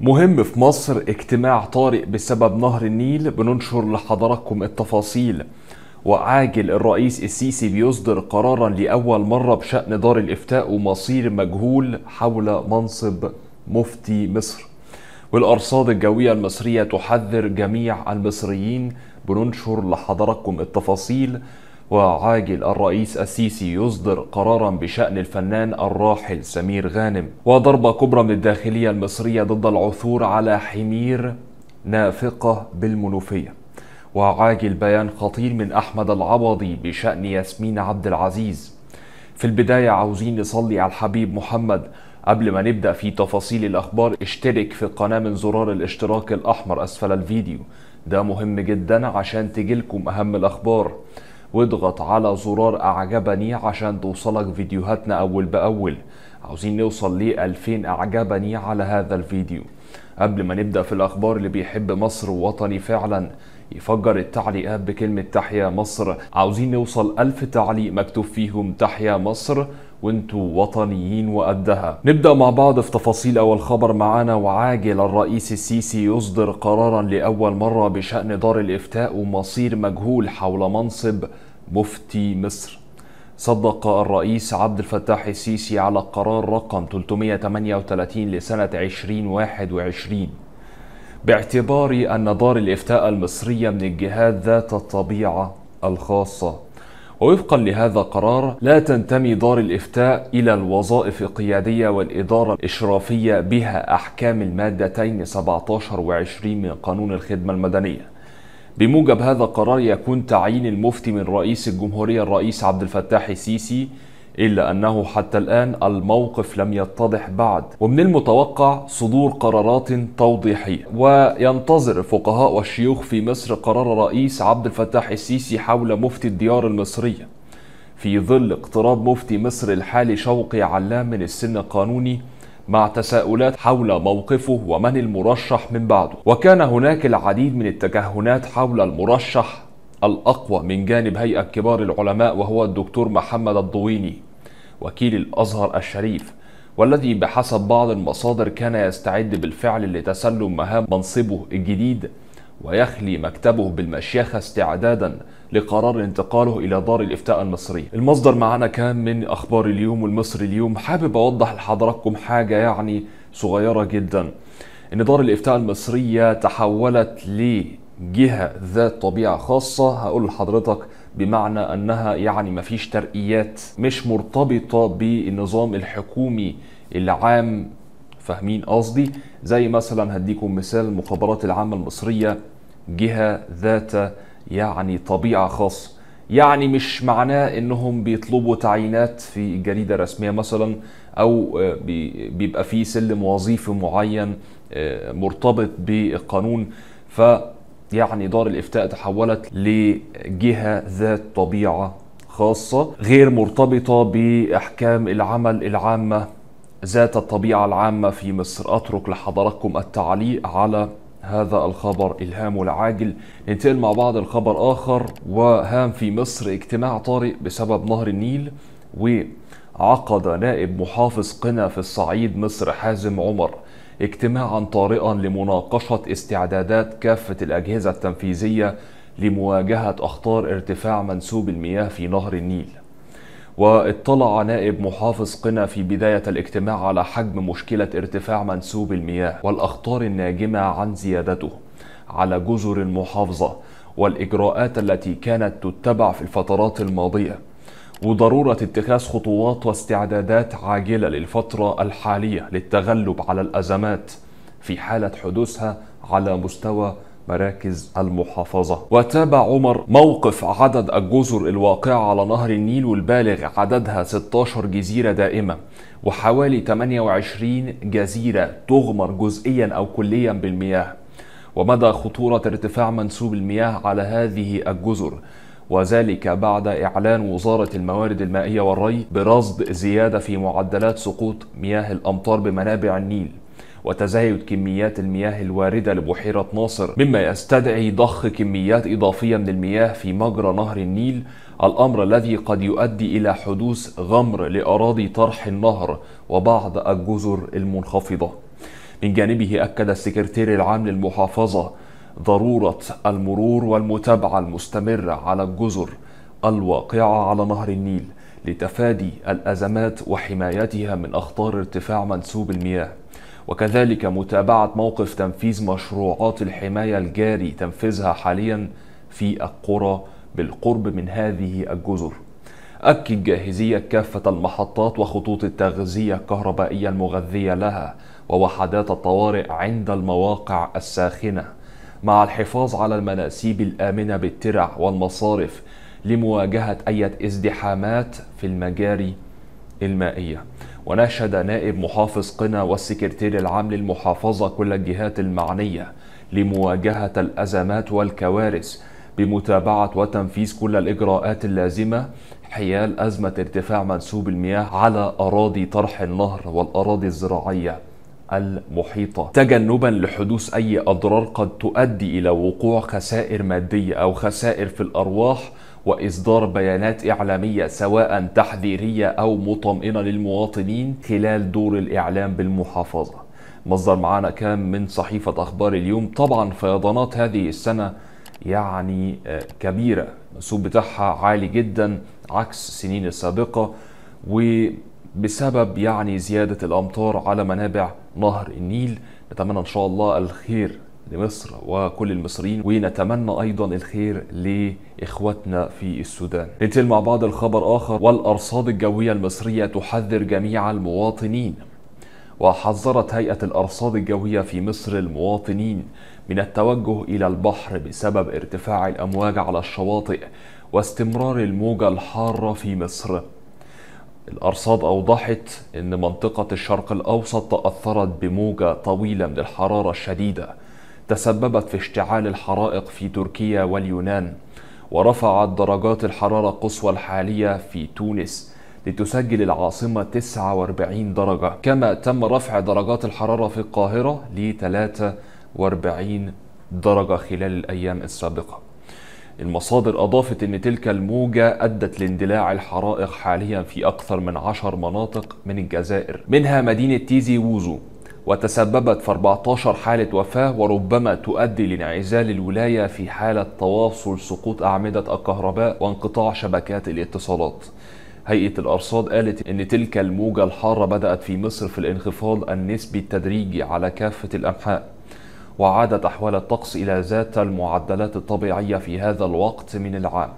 مهم في مصر اجتماع طارئ بسبب نهر النيل بننشر لحضراتكم التفاصيل وعاجل الرئيس السيسي بيصدر قرارا لأول مرة بشأن دار الإفتاء ومصير مجهول حول منصب مفتي مصر والأرصاد الجوية المصرية تحذر جميع المصريين بننشر لحضراتكم التفاصيل وعاجل الرئيس السيسي يصدر قرارا بشأن الفنان الراحل سمير غانم وضربة كبرى من الداخلية المصرية ضد العثور على حمير نافقة بالمنوفية وعاجل بيان خطير من أحمد العوضي بشأن ياسمين عبد العزيز في البداية عاوزين نصلي على الحبيب محمد قبل ما نبدأ في تفاصيل الأخبار اشترك في القناة من زرار الاشتراك الأحمر أسفل الفيديو ده مهم جدا عشان تجيلكم أهم الأخبار واضغط على زرار اعجبني عشان توصلك فيديوهاتنا اول باول عاوزين نوصل ل 2000 اعجبني على هذا الفيديو قبل ما نبدا في الاخبار اللي بيحب مصر ووطني فعلا يفجر التعليقات بكلمة تحيا مصر عاوزين نوصل ألف تعليق مكتوب فيهم تحيا مصر وانتوا وطنيين وقدها نبدأ مع بعض في تفاصيل أول خبر معانا وعاجل الرئيس السيسي يصدر قرارا لأول مرة بشأن دار الإفتاء ومصير مجهول حول منصب مفتي مصر صدق الرئيس عبد الفتاح السيسي على قرار رقم 338 لسنة 2021 باعتبار أن دار الإفتاء المصرية من الجهات ذات الطبيعة الخاصة ووفقا لهذا القرار لا تنتمي دار الإفتاء إلى الوظائف القيادية والإدارة الإشرافية بها أحكام المادتين 17 و20 من قانون الخدمة المدنية بموجب هذا القرار يكون تعيين المفتي من رئيس الجمهورية الرئيس عبد الفتاح السيسي إلا أنه حتى الآن الموقف لم يتضح بعد ومن المتوقع صدور قرارات توضيحية وينتظر الفقهاء والشيوخ في مصر قرار رئيس عبد الفتاح السيسي حول مفتي الديار المصرية في ظل اقتراب مفتي مصر الحالي شوقي علام من السن القانوني مع تساؤلات حول موقفه ومن المرشح من بعده وكان هناك العديد من التكهنات حول المرشح الأقوى من جانب هيئة كبار العلماء وهو الدكتور محمد الضويني وكيل الأزهر الشريف والذي بحسب بعض المصادر كان يستعد بالفعل لتسلم مهام منصبه الجديد ويخلي مكتبه بالمشيخة استعدادا لقرار انتقاله إلى دار الإفتاء المصرية المصدر معنا كان من أخبار اليوم والمصري اليوم حابب أوضح لحضراتكم حاجة يعني صغيرة جدا إن دار الإفتاء المصرية تحولت لجهة ذات طبيعة خاصة هقول لحضرتك بمعنى أنها يعني مفيش ترقيات مش مرتبطة بالنظام الحكومي العام فاهمين قصدي زي مثلا هديكم مثال المخابرات العامة المصرية جهة ذات يعني طبيعه خاصه يعني مش معناه انهم بيطلبوا تعيينات في جريده رسميه مثلا او آه، بيبقى في سلم وظيفي معين آه، مرتبط بالقانون ف يعني دار الافتاء تحولت لجهه ذات طبيعه خاصه غير مرتبطه باحكام العمل العامه ذات الطبيعه العامه في مصر اترك لحضراتكم التعليق على هذا الخبر الهام العاجل ننتقل مع بعض الخبر آخر وهام في مصر اجتماع طارئ بسبب نهر النيل وعقد نائب محافظ قنا في الصعيد مصر حازم عمر اجتماعا طارئا لمناقشة استعدادات كافة الأجهزة التنفيذية لمواجهة أخطار ارتفاع منسوب المياه في نهر النيل واطلع نائب محافظ قنا في بداية الاجتماع على حجم مشكلة ارتفاع منسوب المياه والأخطار الناجمة عن زيادته على جزر المحافظة والإجراءات التي كانت تتبع في الفترات الماضية وضرورة اتخاذ خطوات واستعدادات عاجلة للفترة الحالية للتغلب على الأزمات في حالة حدوثها على مستوى مراكز المحافظة وتابع عمر موقف عدد الجزر الواقعة على نهر النيل والبالغ عددها 16 جزيرة دائمة وحوالي 28 جزيرة تغمر جزئيا أو كليا بالمياه ومدى خطورة ارتفاع منسوب المياه على هذه الجزر وذلك بعد إعلان وزارة الموارد المائية والري برصد زيادة في معدلات سقوط مياه الأمطار بمنابع النيل وتزايد كميات المياه الواردة لبحيرة ناصر مما يستدعي ضخ كميات إضافية من المياه في مجرى نهر النيل الأمر الذي قد يؤدي إلى حدوث غمر لأراضي طرح النهر وبعض الجزر المنخفضة من جانبه أكد السكرتير العام للمحافظة ضرورة المرور والمتابعة المستمرة على الجزر الواقعة على نهر النيل لتفادي الأزمات وحمايتها من أخطار ارتفاع منسوب المياه وكذلك متابعة موقف تنفيذ مشروعات الحماية الجاري تنفيذها حاليا في القرى بالقرب من هذه الجزر أكد جاهزية كافة المحطات وخطوط التغذية الكهربائية المغذية لها ووحدات الطوارئ عند المواقع الساخنة مع الحفاظ على المناسيب الآمنة بالترع والمصارف لمواجهة أي ازدحامات في المجاري المائية وناشد نائب محافظ قنا والسكرتير العام للمحافظة كل الجهات المعنية لمواجهة الأزمات والكوارث بمتابعة وتنفيذ كل الإجراءات اللازمة حيال أزمة ارتفاع منسوب المياه على أراضي طرح النهر والأراضي الزراعية المحيطة تجنبا لحدوث أي أضرار قد تؤدي إلى وقوع خسائر مادية أو خسائر في الأرواح وإصدار بيانات إعلامية سواء تحذيرية أو مطمئنة للمواطنين خلال دور الإعلام بالمحافظة مصدر معانا كان من صحيفة أخبار اليوم طبعا فيضانات هذه السنة يعني آه، كبيرة السوق بتاعها عالي جدا عكس السنين السابقة وبسبب يعني زيادة الأمطار على منابع نهر النيل نتمنى إن شاء الله الخير لمصر وكل المصريين ونتمنى ايضا الخير لاخواتنا في السودان. ننتقل مع بعض الخبر اخر والارصاد الجويه المصريه تحذر جميع المواطنين. وحذرت هيئه الارصاد الجويه في مصر المواطنين من التوجه الى البحر بسبب ارتفاع الامواج على الشواطئ واستمرار الموجه الحاره في مصر. الأرصاد أوضحت أن منطقة الشرق الأوسط تأثرت بموجة طويلة من الحرارة الشديدة تسببت في اشتعال الحرائق في تركيا واليونان ورفعت درجات الحرارة القصوى الحالية في تونس لتسجل العاصمة 49 درجة كما تم رفع درجات الحرارة في القاهرة ل 43 درجة خلال الأيام السابقة المصادر أضافت أن تلك الموجة أدت لاندلاع الحرائق حاليا في أكثر من عشر مناطق من الجزائر منها مدينة تيزي ووزو وتسببت في 14 حالة وفاة وربما تؤدي لانعزال الولاية في حالة تواصل سقوط أعمدة الكهرباء وانقطاع شبكات الاتصالات هيئة الأرصاد قالت إن تلك الموجة الحارة بدأت في مصر في الانخفاض النسبي التدريجي على كافة الأنحاء وعادت أحوال الطقس إلى ذات المعدلات الطبيعية في هذا الوقت من العام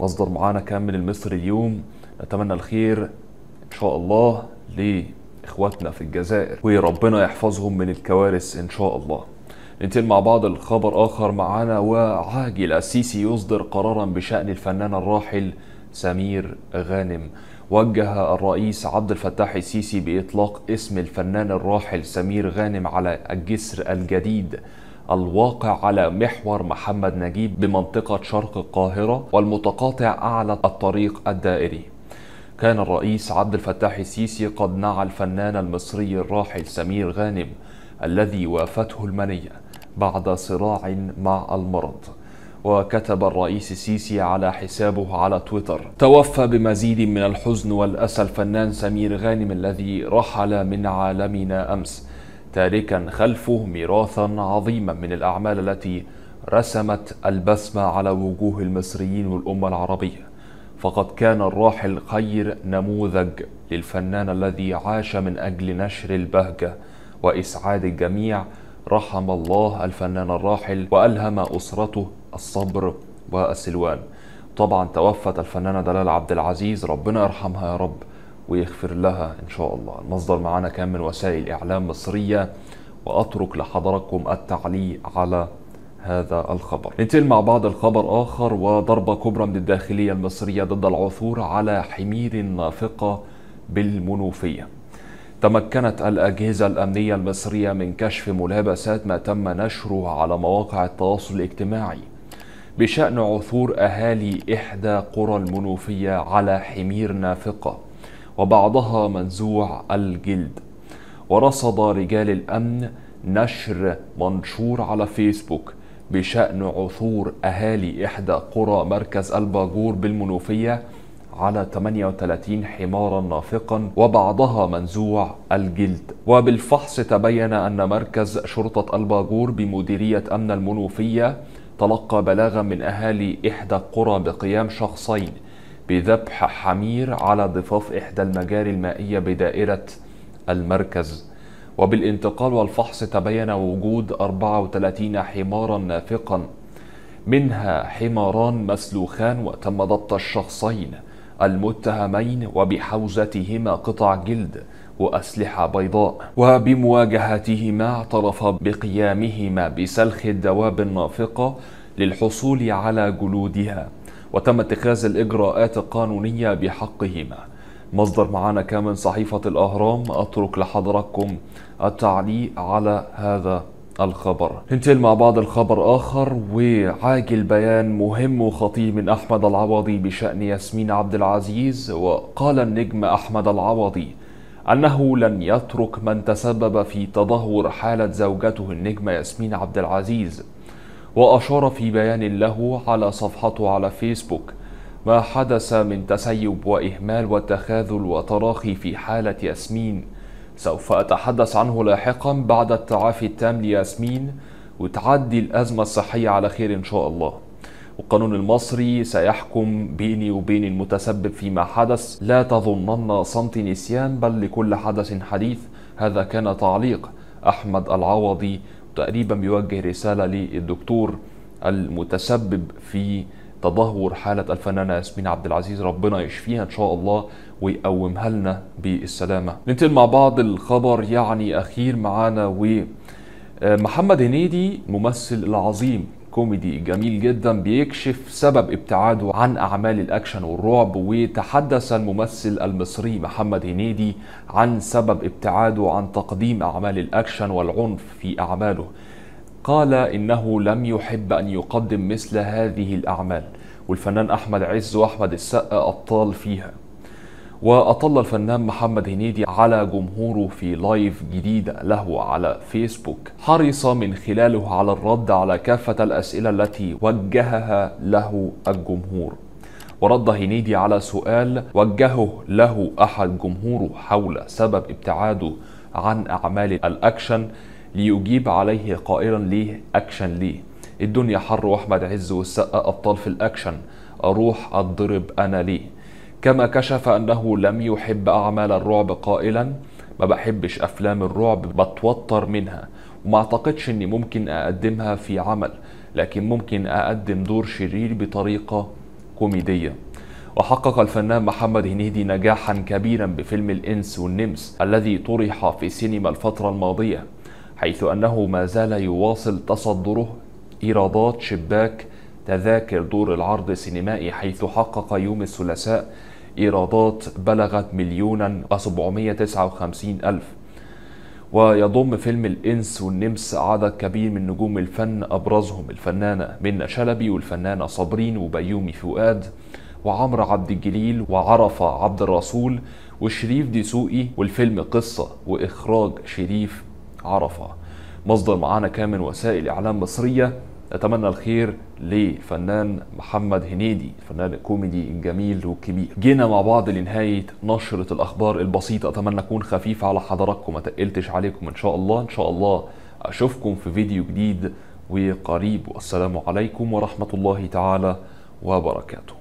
مصدر معانا كان من المصري اليوم نتمنى الخير إن شاء الله ليه اخواتنا في الجزائر وربنا يحفظهم من الكوارث ان شاء الله ننتقل مع بعض الخبر اخر معانا وعاجل السيسي يصدر قرارا بشان الفنان الراحل سمير غانم وجه الرئيس عبد الفتاح السيسي باطلاق اسم الفنان الراحل سمير غانم على الجسر الجديد الواقع على محور محمد نجيب بمنطقة شرق القاهرة والمتقاطع أعلى الطريق الدائري كان الرئيس عبد الفتاح السيسي قد نعى الفنان المصري الراحل سمير غانم الذي وافته المنية بعد صراع مع المرض وكتب الرئيس السيسي على حسابه على تويتر توفى بمزيد من الحزن والأسى الفنان سمير غانم الذي رحل من عالمنا أمس تاركا خلفه ميراثا عظيما من الأعمال التي رسمت البسمة على وجوه المصريين والأمة العربية فقد كان الراحل خير نموذج للفنان الذي عاش من أجل نشر البهجة وإسعاد الجميع رحم الله الفنان الراحل وألهم أسرته الصبر والسلوان طبعا توفت الفنانة دلال عبد العزيز ربنا يرحمها يا رب ويغفر لها إن شاء الله المصدر معانا كان من وسائل إعلام مصرية وأترك لحضراتكم التعليق على هذا الخبر ننتقل مع بعض الخبر آخر وضربة كبرى من الداخلية المصرية ضد العثور على حمير نافقة بالمنوفية تمكنت الأجهزة الأمنية المصرية من كشف ملابسات ما تم نشره على مواقع التواصل الاجتماعي بشأن عثور أهالي إحدى قرى المنوفية على حمير نافقة وبعضها منزوع الجلد ورصد رجال الأمن نشر منشور على فيسبوك بشأن عثور أهالي إحدى قرى مركز الباجور بالمنوفية على 38 حمارا نافقا وبعضها منزوع الجلد وبالفحص تبين أن مركز شرطة الباجور بمديرية أمن المنوفية تلقى بلاغا من أهالي إحدى القرى بقيام شخصين بذبح حمير على ضفاف إحدى المجاري المائية بدائرة المركز وبالانتقال والفحص تبين وجود 34 حمارا نافقا منها حماران مسلوخان وتم ضبط الشخصين المتهمين وبحوزتهما قطع جلد وأسلحة بيضاء وبمواجهتهما اعترف بقيامهما بسلخ الدواب النافقة للحصول على جلودها وتم اتخاذ الإجراءات القانونية بحقهما مصدر معانا كامل صحيفة الأهرام أترك لحضراتكم التعليق على هذا الخبر ننتقل مع بعض الخبر آخر وعاجل بيان مهم وخطير من أحمد العوضي بشأن ياسمين عبد العزيز وقال النجم أحمد العوضي أنه لن يترك من تسبب في تدهور حالة زوجته النجمة ياسمين عبد العزيز وأشار في بيان له على صفحته على فيسبوك ما حدث من تسيب وإهمال وتخاذل وتراخي في حالة ياسمين سوف أتحدث عنه لاحقا بعد التعافي التام لياسمين وتعدي الأزمة الصحية على خير إن شاء الله القانون المصري سيحكم بيني وبين المتسبب فيما حدث لا تظنن صمت نسيان بل لكل حدث حديث هذا كان تعليق أحمد العوضي تقريبا بيوجه رسالة للدكتور المتسبب في تدهور حالة الفنانة ياسمين عبد العزيز ربنا يشفيها إن شاء الله ويقومها لنا بالسلامة ننتقل مع بعض الخبر يعني أخير معانا و آه، محمد هنيدي ممثل العظيم كوميدي جميل جدا بيكشف سبب ابتعاده عن اعمال الاكشن والرعب وتحدث الممثل المصري محمد هنيدي عن سبب ابتعاده عن تقديم اعمال الاكشن والعنف في اعماله قال إنه لم يحب أن يقدم مثل هذه الأعمال والفنان أحمد عز وأحمد السقا أبطال فيها وأطل الفنان محمد هنيدي على جمهوره في لايف جديدة له على فيسبوك حرص من خلاله على الرد على كافة الأسئلة التي وجهها له الجمهور ورد هنيدي على سؤال وجهه له أحد جمهوره حول سبب ابتعاده عن أعمال الأكشن ليجيب عليه قائلا ليه اكشن ليه الدنيا حر واحمد عز والسقا ابطال في الاكشن اروح اضرب انا ليه كما كشف انه لم يحب اعمال الرعب قائلا ما بحبش افلام الرعب بتوتر منها وما اعتقدش اني ممكن اقدمها في عمل لكن ممكن اقدم دور شرير بطريقه كوميديه وحقق الفنان محمد هنيدي نجاحا كبيرا بفيلم الانس والنمس الذي طرح في سينما الفتره الماضيه حيث أنه ما زال يواصل تصدره إيرادات شباك تذاكر دور العرض السينمائي حيث حقق يوم الثلاثاء إيرادات بلغت مليونا و تسعة وخمسين ألف ويضم فيلم الإنس والنمس عدد كبير من نجوم الفن أبرزهم الفنانة منى شلبي والفنانة صابرين وبيومي فؤاد وعمرو عبد الجليل وعرفة عبد الرسول وشريف دسوقي والفيلم قصة وإخراج شريف عرفة مصدر معانا كامل وسائل إعلام مصرية أتمنى الخير للفنان محمد هنيدي الفنان الكوميدي الجميل والكبير جينا مع بعض لنهاية نشرة الأخبار البسيطة أتمنى أكون خفيف على حضراتكم ما تقلتش عليكم إن شاء الله إن شاء الله أشوفكم في فيديو جديد وقريب والسلام عليكم ورحمة الله تعالى وبركاته